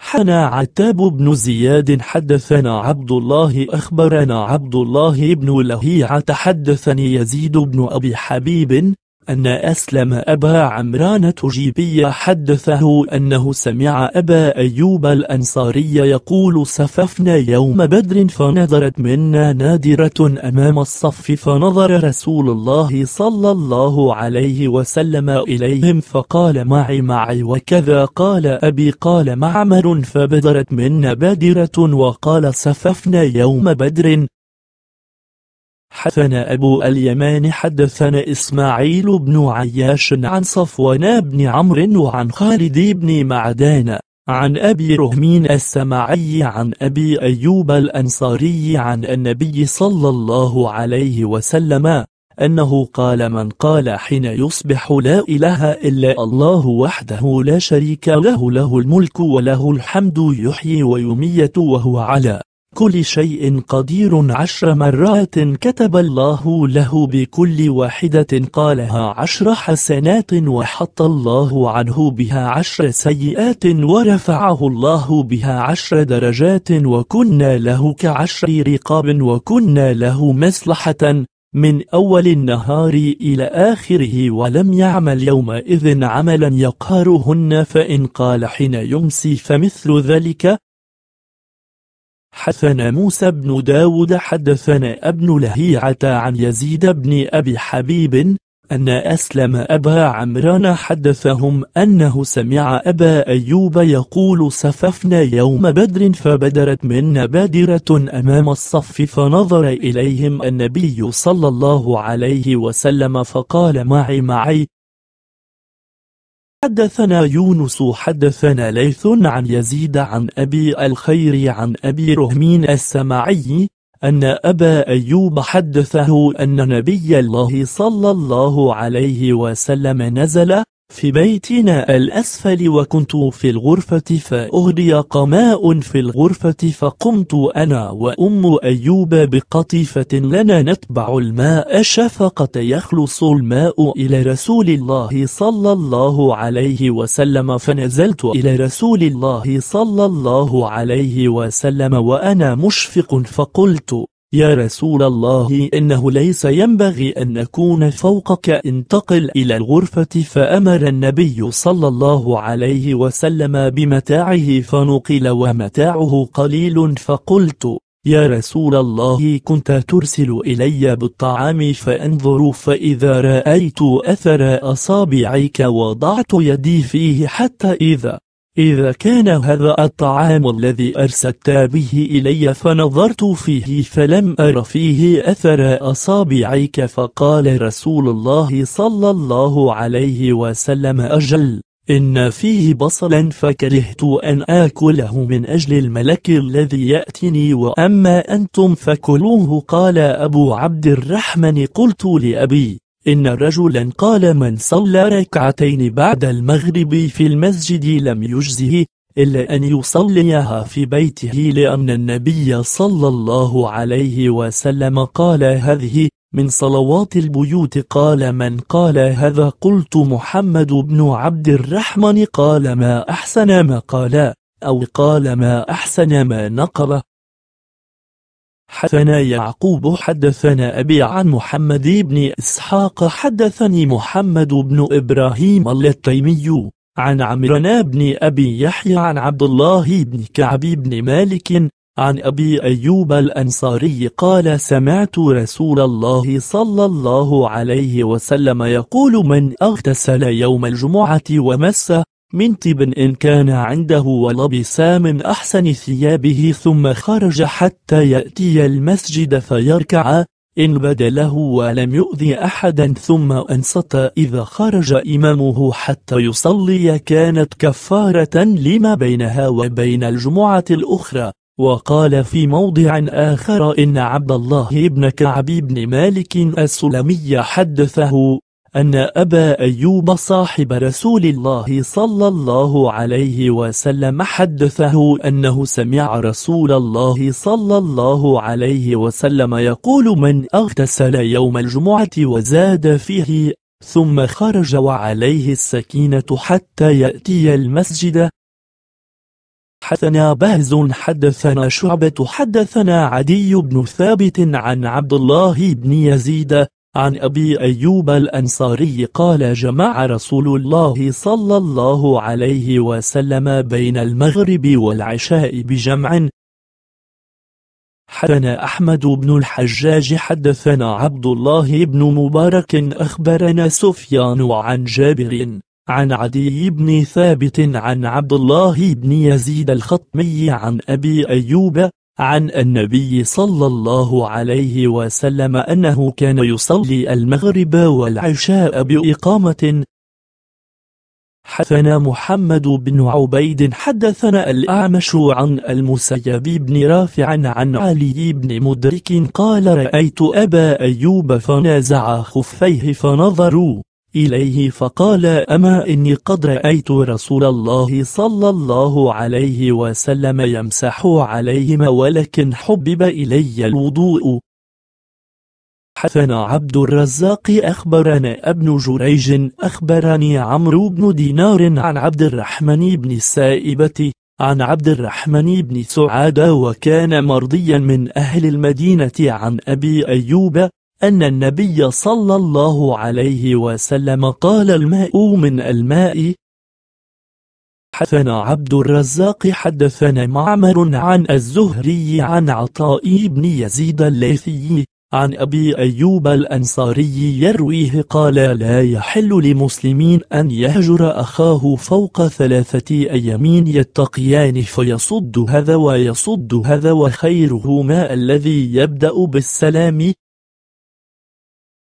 حنى عتاب بن زياد حدثنا عبد الله أخبرنا عبد الله بن لهيعة حدثني يزيد بن أبي حبيب أن أسلم أبا عمران تجيبي حدثه أنه سمع أبا أيوب الأنصاري يقول صففنا يوم بدر فنظرت منا نادرة أمام الصف فنظر رسول الله صلى الله عليه وسلم إليهم فقال معي معي وكذا قال أبي قال معمر فبدرت منا بادرة وقال صففنا يوم بدر حدثنا أبو اليمان حدثنا إسماعيل بن عياش عن صفوان بن عمرو وعن خالد بن معدان عن أبي رهمين السماعي عن أبي أيوب الأنصاري عن النبي صلى الله عليه وسلم أنه قال من قال حين يصبح لا إله إلا الله وحده لا شريك له له الملك وله الحمد يحيي ويميت وهو على كل شيء قدير عشر مرات كتب الله له بكل واحدة قالها عشر حسنات وحط الله عنه بها عشر سيئات ورفعه الله بها عشر درجات وكنا له كعشر رقاب وكنا له مصلحة من أول النهار إلى آخره ولم يعمل يومئذ عملا يقهرهن فإن قال حين يمسي فمثل ذلك حدثنا موسى بن داود حدثنا ابن لهيعة عن يزيد بن أبي حبيب أن أسلم أبا عمران حدثهم أنه سمع أبا أيوب يقول صففنا يوم بدر فبدرت منا بادرة أمام الصف فنظر إليهم النبي صلى الله عليه وسلم فقال معي معي حدثنا يونس حدثنا ليث عن يزيد عن أبي الخير عن أبي رهمين السماعي أن أبا أيوب حدثه أن نبي الله صلى الله عليه وسلم نزل في بيتنا الأسفل وكنت في الغرفة فأهدي قماء في الغرفة فقمت أنا وأم أيوب بقطيفة لنا نتبع الماء الشفقة يخلص الماء إلى رسول الله صلى الله عليه وسلم فنزلت إلى رسول الله صلى الله عليه وسلم وأنا مشفق فقلت يا رسول الله إنه ليس ينبغي أن نكون فوقك انتقل إلى الغرفة فأمر النبي صلى الله عليه وسلم بمتاعه فنقل ومتاعه قليل فقلت يا رسول الله كنت ترسل إلي بالطعام فأنظر فإذا رأيت أثر أصابعك وضعت يدي فيه حتى إذا إذا كان هذا الطعام الذي أرسلت به إلي فنظرت فيه فلم أر فيه أثر أصابعك فقال رسول الله صلى الله عليه وسلم أجل إن فيه بصلا فكرهت أن آكله من أجل الملك الذي يأتني وأما أنتم فكلوه قال أبو عبد الرحمن قلت لأبي إن رجلا قال من صلى ركعتين بعد المغرب في المسجد لم يجزه إلا أن يصليها في بيته لأن النبي صلى الله عليه وسلم قال هذه من صلوات البيوت قال من قال هذا قلت محمد بن عبد الرحمن قال ما أحسن ما قال أو قال ما أحسن ما نقله حدثنا يعقوب حدثنا أبي عن محمد بن إسحاق حدثني محمد بن إبراهيم التيمي عن عمران بن أبي يحيى عن عبد الله بن كعب بن مالك عن أبي أيوب الأنصاري قال سمعت رسول الله صلى الله عليه وسلم يقول من اغتسل يوم الجمعة ومس من طب إن كان عنده ولبس من أحسن ثيابه ثم خرج حتى يأتي المسجد فيركع إن بدله ولم يؤذي أحدا ثم أنصت إذا خرج إمامه حتى يصلي كانت كفارة لما بينها وبين الجمعة الأخرى وقال في موضع آخر إن عبد الله بن كعب بن مالك السلمي حدثه أن أبا أيوب صاحب رسول الله صلى الله عليه وسلم حدثه أنه سمع رسول الله صلى الله عليه وسلم يقول من أغتسل يوم الجمعة وزاد فيه ثم خرج وعليه السكينة حتى يأتي المسجد حدثنا بهز حدثنا شعبة حدثنا عدي بن ثابت عن عبد الله بن يزيد عن أبي أيوب الأنصاري قال جمع رسول الله صلى الله عليه وسلم بين المغرب والعشاء بجمع حدثنا أحمد بن الحجاج حدثنا عبد الله بن مبارك أخبرنا سفيان عن جابر عن عدي بن ثابت عن عبد الله بن يزيد الخطمي عن أبي أيوب عن النبي صلى الله عليه وسلم أنه كان يصلي المغرب والعشاء بإقامة حدثنا محمد بن عبيد حدثنا الأعمش عن المسيب بن رافع عن علي بن مدرك قال رأيت أبا أيوب فنازع خفيه فنظروا إليه فقال أما إني قد رأيت رسول الله صلى الله عليه وسلم يمسح عليهما ولكن حبب إلي الوضوء حدثنا عبد الرزاق أخبرنا ابن جريج أخبرني عمرو بن دينار عن عبد الرحمن بن السائبة عن عبد الرحمن بن سعاد وكان مرضيا من أهل المدينة عن أبي أيوب أن النبي صلى الله عليه وسلم قال الماء من الماء حدثنا عبد الرزاق حدثنا معمر عن الزهري عن عطاء بن يزيد الليثي عن أبي أيوب الأنصاري يرويه قال لا يحل لمسلمين أن يهجر أخاه فوق ثلاثة أيام يتقيان فيصد هذا ويصد هذا وخيرهما الذي يبدأ بالسلام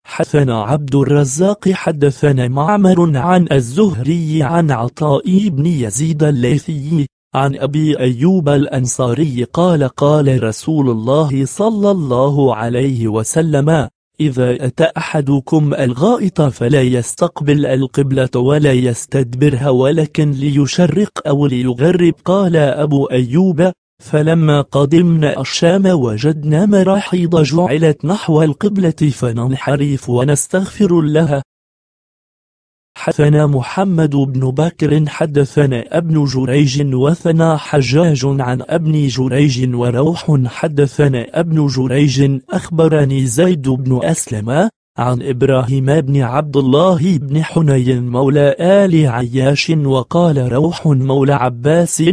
حدثنا عبد الرزاق حدثنا معمر عن الزهري عن عطاء بن يزيد الليثي عن أبي أيوب الأنصاري قال قال رسول الله صلى الله عليه وسلم إذا أتى أحدكم الغائط فلا يستقبل القبلة ولا يستدبرها ولكن ليشرق أو ليغرب قال أبو أيوب فلما قدمنا الشام وجدنا مراحيض جعلت نحو القبلة فننحرف ونستغفر لها حدثنا محمد بن بكر حدثنا ابن جريج وثنا حجاج عن ابن جريج وروح حدثنا ابن جريج أخبرني زيد بن أسلم عن إبراهيم بن عبد الله بن حنين مولى آل عياش وقال روح مولى عباس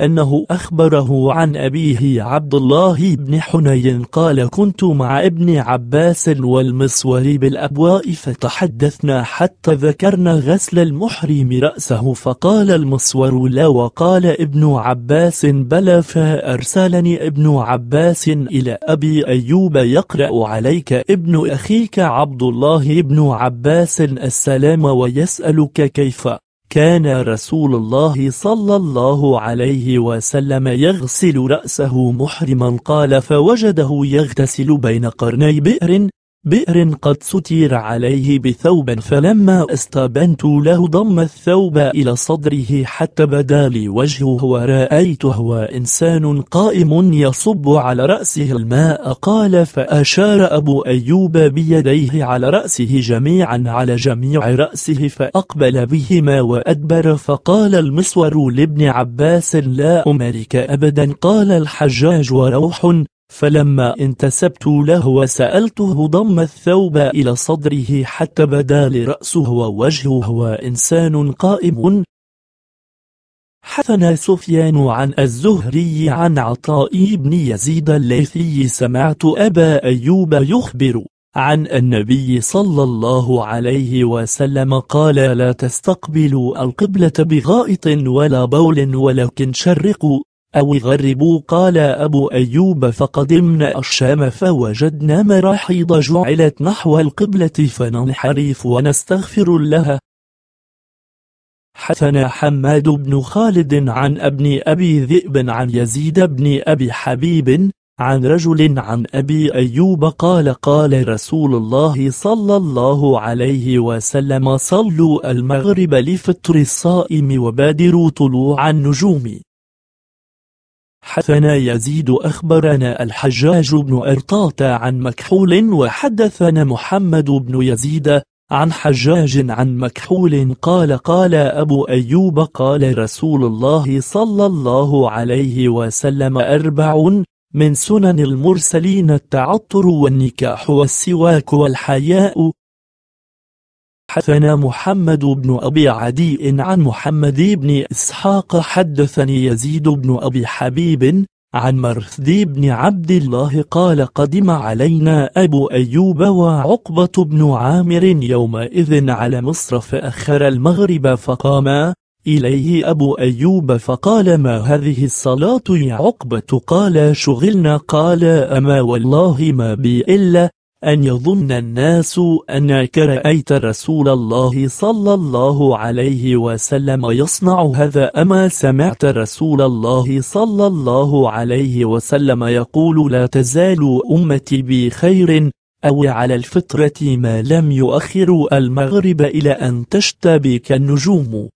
أنه أخبره عن أبيه عبد الله بن حنين قال كنت مع ابن عباس والمصور بالأبواء فتحدثنا حتى ذكرنا غسل المحرم رأسه فقال المصور لا وقال ابن عباس بلى فأرسلني ابن عباس إلى أبي أيوب يقرأ عليك ابن أخيك عبد الله بن عباس السلام ويسألك كيف كان رسول الله صلى الله عليه وسلم يغسل رأسه محرما قال فوجده يغتسل بين قرني بئر بئر قد ستر عليه بثوب فلما استبنت له ضم الثوب إلى صدره حتى بدا لي وجهه ورأيته هو إنسان قائم يصب على رأسه الماء قال فأشار أبو أيوب بيديه على رأسه جميعا على جميع رأسه فأقبل بهما وأدبر فقال المسور لابن عباس لا أمرك أبدا قال الحجاج وروح فلما انتسبت له وسألته ضم الثوب إلى صدره حتى بدا لرأسه ووجهه وإنسان قائم حثنا سفيان عن الزهري عن عطاء بن يزيد الليثي سمعت أبا أيوب يخبر عن النبي صلى الله عليه وسلم قال لا تستقبلوا القبلة بغائط ولا بول ولكن شرقوا أو غربوا قال أبو أيوب فقدمنا الشام فوجدنا مراحيض جعلت نحو القبلة فننحرف ونستغفر لها حثنا حماد بن خالد عن ابن أبي ذئب عن يزيد بن أبي حبيب عن رجل عن أبي أيوب قال قال رسول الله صلى الله عليه وسلم صلوا المغرب لفطر الصائم وبادروا طلوع النجوم حدثنا يزيد أخبرنا الحجاج بن أرطاة عن مكحول وحدثنا محمد بن يزيد عن حجاج عن مكحول قال قال أبو أيوب قال رسول الله صلى الله عليه وسلم أربع من سنن المرسلين التعطر والنكاح والسواك والحياء حدثنا محمد بن أبي عدي عن محمد بن إسحاق حدثني يزيد بن أبي حبيب عن مرثد بن عبد الله قال قدم علينا أبو أيوب وعقبة بن عامر يومئذ على مصر فأخر المغرب فقاما إليه أبو أيوب فقال ما هذه الصلاة يا عقبة قال شغلنا قال أما والله ما بي إلا أن يظن الناس أنك رأيت رسول الله صلى الله عليه وسلم يصنع هذا أما سمعت رسول الله صلى الله عليه وسلم يقول لا تزال أمتي بخير أو على الفطرة ما لم يؤخر المغرب إلى أن تشتبك النجوم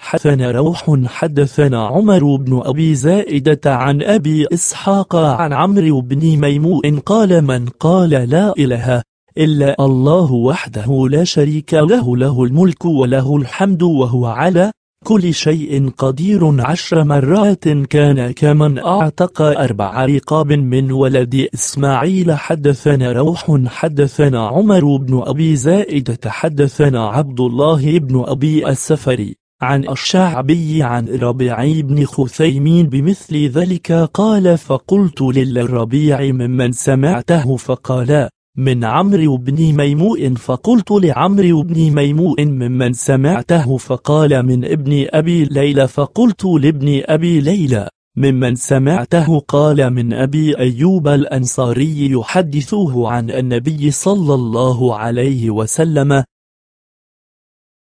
حدثنا روح حدثنا عمر بن أبي زائدة عن أبي إسحاق عن عمرو بن ميمون قال من قال لا إله إلا الله وحده لا شريك له له الملك وله الحمد وهو على كل شيء قدير عشر مرات كان كمن أعتق أربع رقاب من ولد إسماعيل حدثنا روح حدثنا عمر بن أبي زائدة حدثنا عبد الله بن أبي السفري عن الشعبي عن ربيع بن خثيمين بمثل ذلك قال فقلت للربيع ممن سمعته فقال من عمرو بن ميموء فقلت لعمرو بن ميموء ممن سمعته فقال من ابن أبي ليلى فقلت لابن أبي ليلى ممن سمعته قال من أبي أيوب الأنصاري يحدثه عن النبي صلى الله عليه وسلم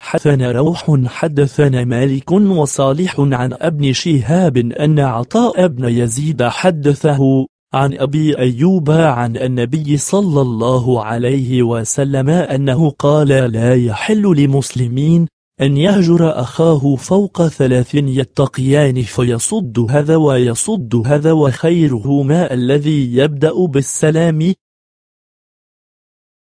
حدثنا روح حدثنا مالك وصالح عن ابن شهاب أن عطاء بن يزيد حدثه عن أبي أيوب عن النبي صلى الله عليه وسلم أنه قال لا يحل لمسلمين أن يهجر أخاه فوق ثلاث يتقيان فيصد هذا ويصد هذا وخيرهما الذي يبدأ بالسلام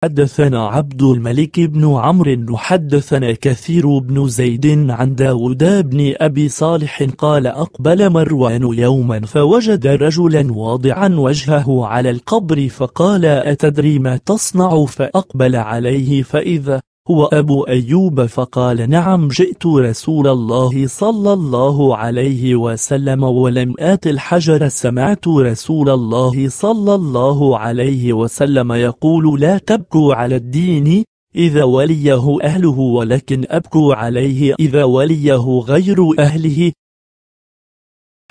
حدثنا عبد الملك بن عمرو حدثنا كثير بن زيد عن داود بن أبي صالح قال أقبل مروان يوما فوجد رجلا واضعا وجهه على القبر فقال أتدري ما تصنع فأقبل عليه فإذا هو أبو أيوب فقال نعم جئت رسول الله صلى الله عليه وسلم ولم آت الحجر سمعت رسول الله صلى الله عليه وسلم يقول لا تبكوا على الدين إذا وليه أهله ولكن أبكوا عليه إذا وليه غير أهله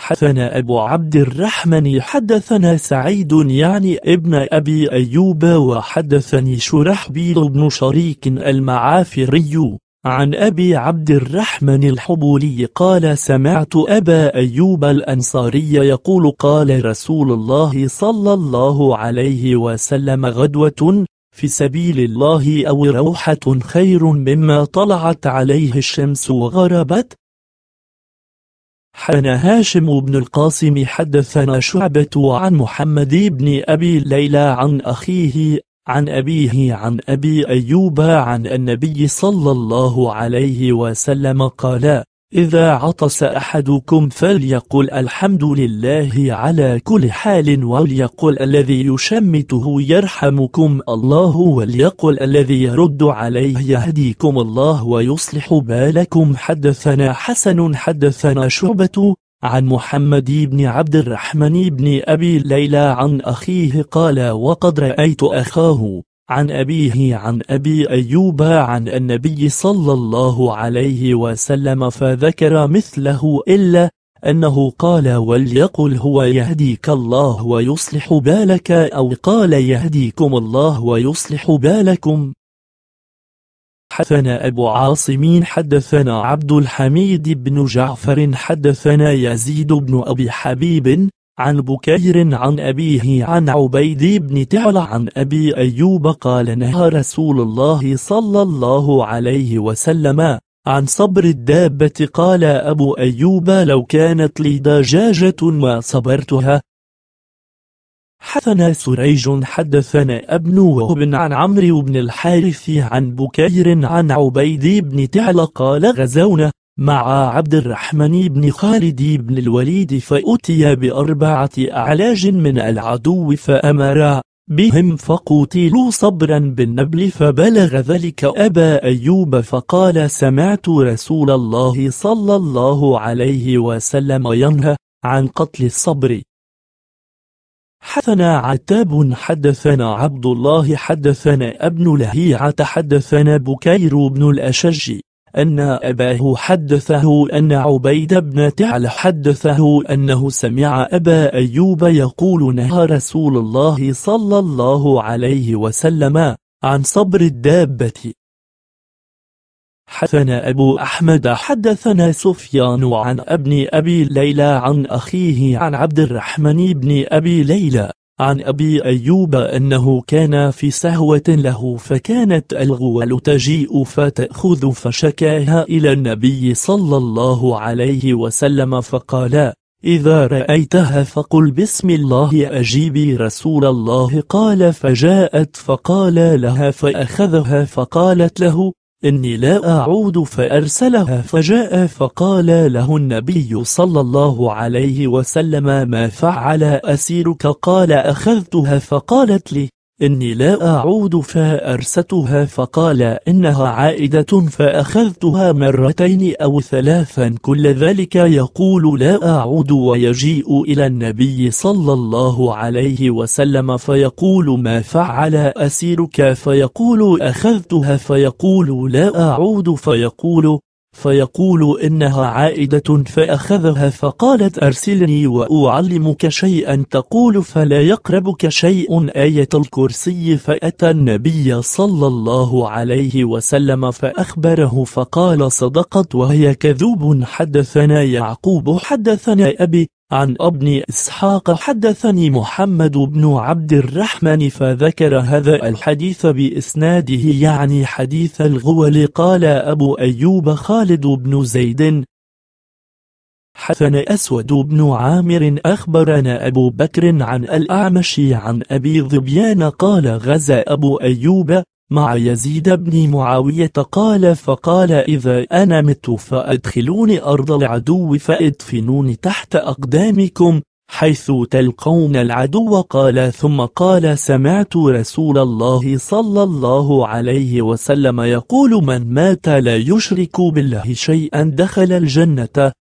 حدثنا أبو عبد الرحمن حدثنا سعيد يعني ابن أبي أيوب وحدثني شرحبيل بن شريك المعافري عن أبي عبد الرحمن الحبولي قال سمعت أبا أيوب الأنصاري يقول قال رسول الله صلى الله عليه وسلم غدوة في سبيل الله أو روحة خير مما طلعت عليه الشمس وغربت حدثنا هاشم بن القاسم حدثنا شعبة عن محمد بن أبي ليلى عن أخيه عن أبيه عن أبي أيوب عن النبي صلى الله عليه وسلم قال إذا عطس أحدكم فليقل الحمد لله على كل حال وليقل الذي يشمته يرحمكم الله وليقل الذي يرد عليه يهديكم الله ويصلح بالكم حدثنا حسن حدثنا شعبة عن محمد بن عبد الرحمن بن أبي ليلى عن أخيه قال وقد رأيت أخاه عن أبيه عن أبي أيوب عن النبي صلى الله عليه وسلم فذكر مثله إلا أنه قال وليقل هو يهديك الله ويصلح بالك أو قال يهديكم الله ويصلح بالكم حدثنا أبو عاصم حدثنا عبد الحميد بن جعفر حدثنا يزيد بن أبي حبيب عن بكير عن أبيه عن عبيد بن تعلى عن أبي أيوب قال نهى رسول الله صلى الله عليه وسلم عن صبر الدابة قال أبو أيوب لو كانت لي دجاجة ما صبرتها حدثنا سريج حدثنا ابن وهب عن عمرو بن الحارث عن بكير عن عبيد بن تعلى قال غزونا مع عبد الرحمن بن خالد بن الوليد فأتي بأربعة أعلاج من العدو فأمر بهم فقتلوا صبرا بالنبل فبلغ ذلك أبا أيوب فقال سمعت رسول الله صلى الله عليه وسلم ينهى عن قتل الصبر حدثنا عتاب حدثنا عبد الله حدثنا ابن لهيعة حدثنا بكير بن الأشج أن أباه حدثه أن عبيد بن تعل حدثه أنه سمع أبا أيوب يقول نهى رسول الله صلى الله عليه وسلم عن صبر الدابة حدثنا أبو أحمد حدثنا سفيان عن ابن أبي ليلى عن أخيه عن عبد الرحمن بن أبي ليلى عن أبي أيوب أنه كان في سهوة له فكانت الغوال تجيء فتأخذ فشكاها إلى النبي صلى الله عليه وسلم فقال إذا رأيتها فقل بسم الله أجيبي رسول الله قال فجاءت فقال لها فأخذها فقالت له إني لا أعود فأرسلها فجاء فقال له النبي صلى الله عليه وسلم ما فعل أسيرك قال أخذتها فقالت لي إني لا أعود فأرستها فقال إنها عائدة فأخذتها مرتين أو ثلاثا كل ذلك يقول لا أعود ويجيء إلى النبي صلى الله عليه وسلم فيقول ما فعل أسيرك فيقول أخذتها فيقول لا أعود فيقول فيقول إنها عائدة فأخذها فقالت أرسلني وأعلمك شيئا تقول فلا يقربك شيء آية الكرسي فأتى النبي صلى الله عليه وسلم فأخبره فقال صدقت وهي كذوب حدثنا يعقوب حدثنا أبي عن ابن إسحاق حدثني محمد بن عبد الرحمن فذكر هذا الحديث بإسناده يعني حديث الغول قال أبو أيوب خالد بن زيد حسن أسود بن عامر أخبرنا أبو بكر عن الأعمش عن أبي ظبيان قال غزا أبو أيوب مع يزيد بن معاوية قال فقال إذا أنا مت فأدخلوني أرض العدو فأدفنوني تحت أقدامكم حيث تلقون العدو قال ثم قال سمعت رسول الله صلى الله عليه وسلم يقول من مات لا يشرك بالله شيئا دخل الجنة